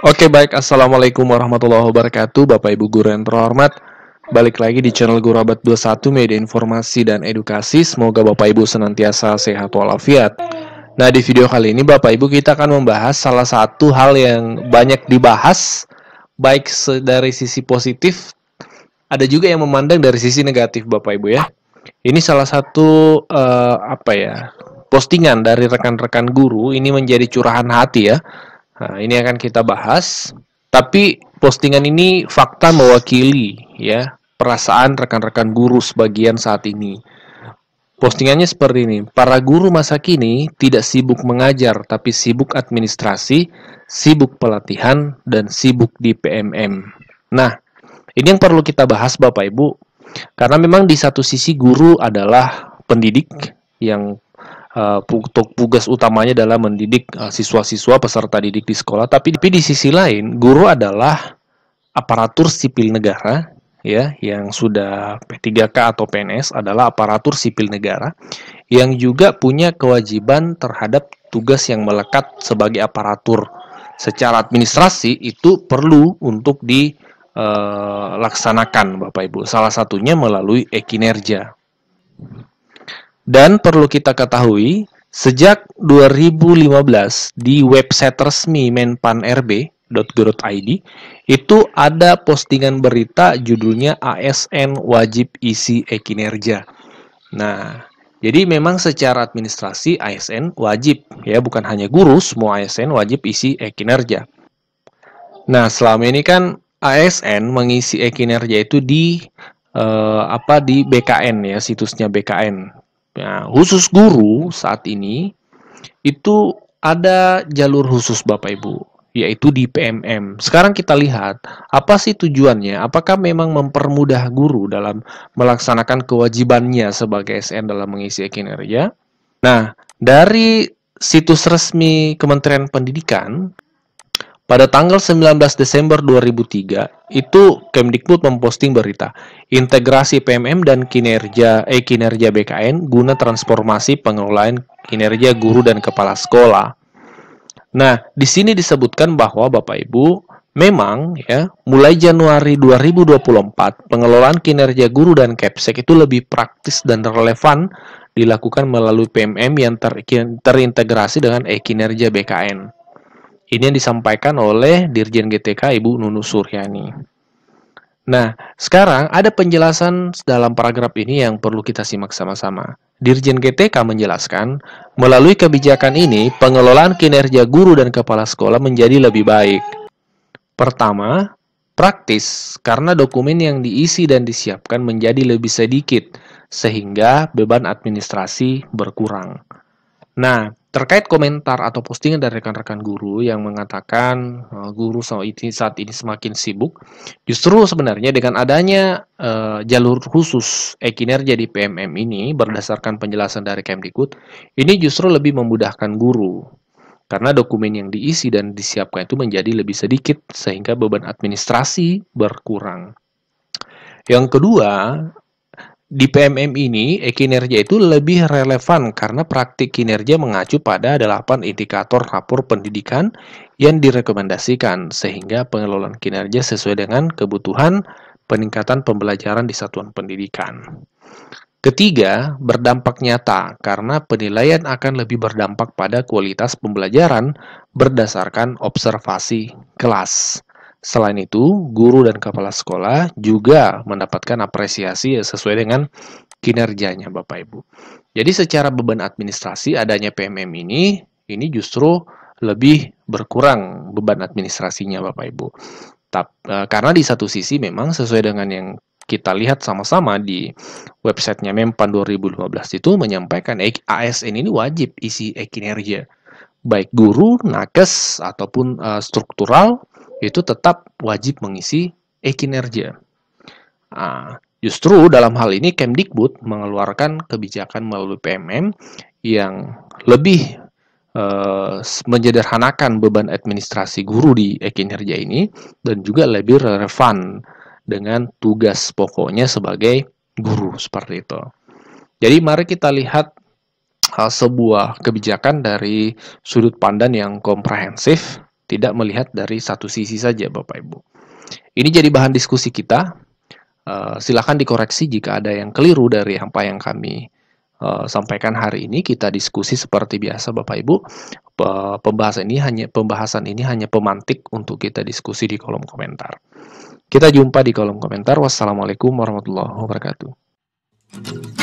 Oke baik, Assalamualaikum warahmatullahi wabarakatuh Bapak Ibu Guru yang terhormat Balik lagi di channel Guru Abad 21 Media Informasi dan Edukasi Semoga Bapak Ibu senantiasa sehat walafiat Nah di video kali ini Bapak Ibu kita akan membahas salah satu hal yang banyak dibahas Baik dari sisi positif Ada juga yang memandang dari sisi negatif Bapak Ibu ya Ini salah satu uh, apa ya postingan dari rekan-rekan guru ini menjadi curahan hati ya Nah, ini akan kita bahas. Tapi postingan ini fakta mewakili ya perasaan rekan-rekan guru sebagian saat ini. Postingannya seperti ini. Para guru masa kini tidak sibuk mengajar, tapi sibuk administrasi, sibuk pelatihan, dan sibuk di PMM. Nah, ini yang perlu kita bahas Bapak Ibu. Karena memang di satu sisi guru adalah pendidik yang uh, tugas utamanya adalah mendidik eh, siswa-siswa peserta didik di sekolah tapi, tapi di sisi lain guru adalah aparatur sipil negara ya yang sudah P3K atau PNS adalah aparatur sipil negara yang juga punya kewajiban terhadap tugas yang melekat sebagai aparatur secara administrasi itu perlu untuk dilaksanakan, eh, Bapak Ibu. Salah satunya melalui ekinerja. Dan perlu kita ketahui, sejak 2015 di website resmi Menpan itu ada postingan berita judulnya ASN wajib isi ekinerja. Nah, jadi memang secara administrasi ASN wajib ya, bukan hanya guru, semua ASN wajib isi ekinerja. Nah, selama ini kan ASN mengisi ekinerja itu di eh, apa di BKN ya, situsnya BKN. Nah, khusus guru saat ini itu ada jalur khusus Bapak Ibu, yaitu di PMM. Sekarang kita lihat apa sih tujuannya? Apakah memang mempermudah guru dalam melaksanakan kewajibannya sebagai SN dalam mengisi kinerja? Nah, dari situs resmi Kementerian Pendidikan pada tanggal 19 Desember 2003, itu Kemdikbud memposting berita integrasi PMM dan kinerja eh kinerja BKN guna transformasi pengelolaan kinerja guru dan kepala sekolah. Nah, di sini disebutkan bahwa Bapak Ibu Memang ya, mulai Januari 2024, pengelolaan kinerja guru dan Kepsek itu lebih praktis dan relevan dilakukan melalui PMM yang ter terintegrasi dengan e-kinerja BKN. Ini yang disampaikan oleh Dirjen GTK Ibu Nunu Suryani. Nah, sekarang ada penjelasan dalam paragraf ini yang perlu kita simak sama-sama. Dirjen GTK menjelaskan, melalui kebijakan ini, pengelolaan kinerja guru dan kepala sekolah menjadi lebih baik. Pertama, praktis, karena dokumen yang diisi dan disiapkan menjadi lebih sedikit, sehingga beban administrasi berkurang. Nah, Terkait komentar atau postingan dari rekan-rekan guru yang mengatakan oh, guru saat ini semakin sibuk, justru sebenarnya dengan adanya uh, jalur khusus e-kinerja di PMM ini berdasarkan penjelasan dari Kemdikbud, ini justru lebih memudahkan guru karena dokumen yang diisi dan disiapkan itu menjadi lebih sedikit sehingga beban administrasi berkurang. Yang kedua, di PMM ini, e-kinerja eh, itu lebih relevan karena praktik kinerja mengacu pada 8 indikator rapor pendidikan yang direkomendasikan, sehingga pengelolaan kinerja sesuai dengan kebutuhan peningkatan pembelajaran di satuan pendidikan. Ketiga, berdampak nyata karena penilaian akan lebih berdampak pada kualitas pembelajaran berdasarkan observasi kelas. Selain itu, guru dan kepala sekolah juga mendapatkan apresiasi sesuai dengan kinerjanya Bapak Ibu. Jadi secara beban administrasi adanya PMM ini, ini justru lebih berkurang beban administrasinya Bapak Ibu. E, karena di satu sisi memang sesuai dengan yang kita lihat sama-sama di websitenya Mempan 2015 itu menyampaikan ASN ini wajib isi e-kinerja baik guru, nakes, ataupun e, struktural itu tetap wajib mengisi e-kinerja. Nah, justru dalam hal ini Kemdikbud mengeluarkan kebijakan melalui PMM yang lebih eh, menyederhanakan beban administrasi guru di e-kinerja ini dan juga lebih relevan dengan tugas pokoknya sebagai guru seperti itu. Jadi mari kita lihat eh, sebuah kebijakan dari sudut pandang yang komprehensif tidak melihat dari satu sisi saja Bapak Ibu. Ini jadi bahan diskusi kita. Uh, eh, silahkan dikoreksi jika ada yang keliru dari apa yang kami uh, sampaikan hari ini. Kita diskusi seperti biasa Bapak Ibu. pembahasan ini hanya pembahasan ini hanya pemantik untuk kita diskusi di kolom komentar. Kita jumpa di kolom komentar. Wassalamualaikum warahmatullahi wabarakatuh.